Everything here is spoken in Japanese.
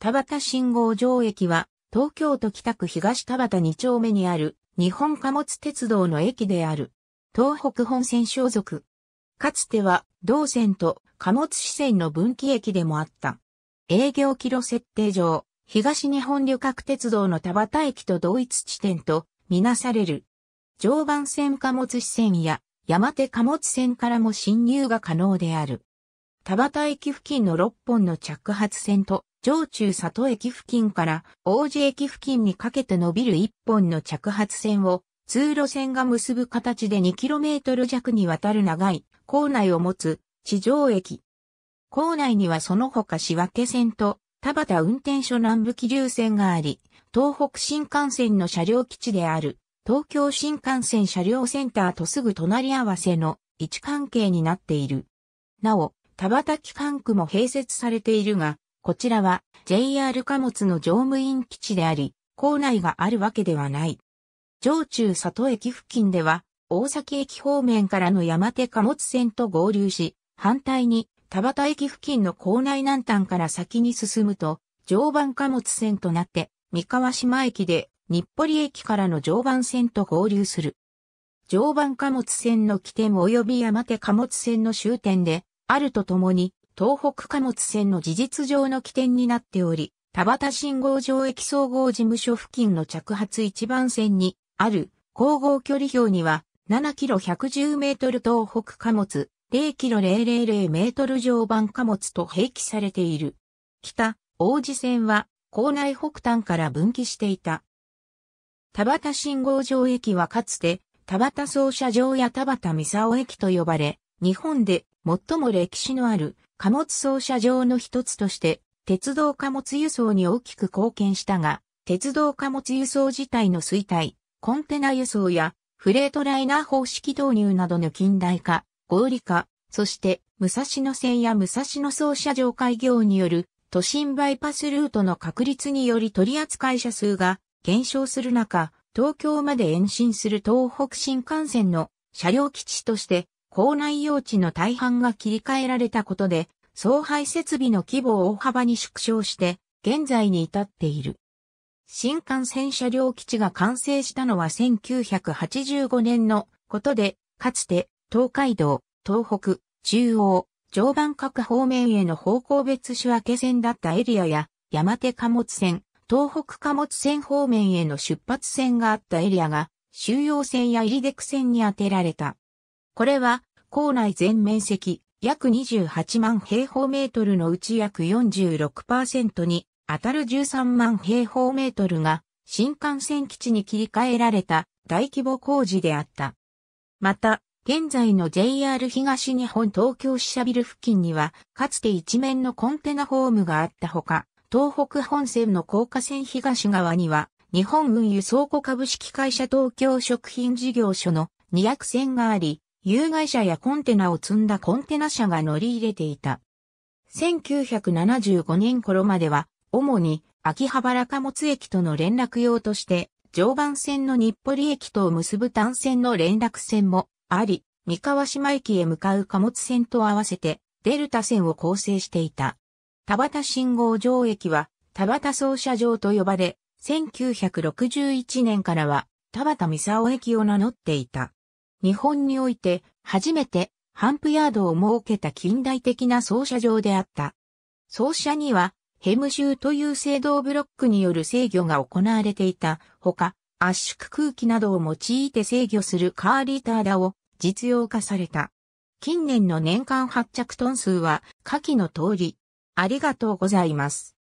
田端信号場駅は、東京都北区東田端2丁目にある、日本貨物鉄道の駅である。東北本線所属。かつては、同線と貨物支線の分岐駅でもあった。営業キロ設定上、東日本旅客鉄道の田端駅と同一地点とみなされる。常磐線貨物支線や山手貨物線からも進入が可能である。田端駅付近の6本の着発線と上中里駅付近から王子駅付近にかけて伸びる一本の着発線を通路線が結ぶ形で 2km 弱にわたる長い構内を持つ地上駅。構内にはその他仕分け線と田端運転所南部気流線があり、東北新幹線の車両基地である東京新幹線車両センターとすぐ隣り合わせの位置関係になっている。なお、田端機関区も併設されているが、こちらは JR 貨物の乗務員基地であり、構内があるわけではない。上中里駅付近では、大崎駅方面からの山手貨物線と合流し、反対に田端駅付近の構内南端から先に進むと、常磐貨物線となって、三河島駅で日暮里駅からの常磐線と合流する。常磐貨物線の起点及び山手貨物線の終点で、あるとともに、東北貨物線の事実上の起点になっており、田端信号場駅総合事務所付近の着発一番線にある交互距離表には7キロ110メートル東北貨物、0キロ000メートル常磐貨物と併記されている。北、王子線は、港内北端から分岐していた。田端信号場駅はかつて、田端操車場や田端三沢駅と呼ばれ、日本で最も歴史のある貨物操車場の一つとして、鉄道貨物輸送に大きく貢献したが、鉄道貨物輸送自体の衰退、コンテナ輸送やフレートライナー方式導入などの近代化、合理化、そして武蔵野線や武蔵野操車場開業による都心バイパスルートの確立により取扱者数が減少する中、東京まで延伸する東北新幹線の車両基地として校内用地の大半が切り替えられたことで、送配設備の規模を大幅に縮小して、現在に至っている。新幹線車両基地が完成したのは1985年のことで、かつて東海道、東北、中央、常磐各方面への方向別仕分け線だったエリアや、山手貨物線、東北貨物線方面への出発線があったエリアが、収容線や入出区線に当てられた。これは、校内全面積約28万平方メートルのうち約46%に当たる13万平方メートルが新幹線基地に切り替えられた大規模工事であった。また、現在の JR 東日本東京支社ビル付近には、かつて一面のコンテナホームがあったほか、東北本線の高架線東側には、日本運輸倉庫株式会社東京食品事業所の200線があり、有害者やコンテナを積んだコンテナ車が乗り入れていた。1975年頃までは、主に秋葉原貨物駅との連絡用として、常磐線の日暮里駅とを結ぶ単線の連絡線もあり、三河島駅へ向かう貨物線と合わせて、デルタ線を構成していた。田端信号場駅は、田端操車場と呼ばれ、1961年からは、田端三沢駅を名乗っていた。日本において初めてハンプヤードを設けた近代的な操車場であった。操車にはヘム州という制動ブロックによる制御が行われていたほか、圧縮空気などを用いて制御するカーリーターだを実用化された。近年の年間発着トン数は下記の通り、ありがとうございます。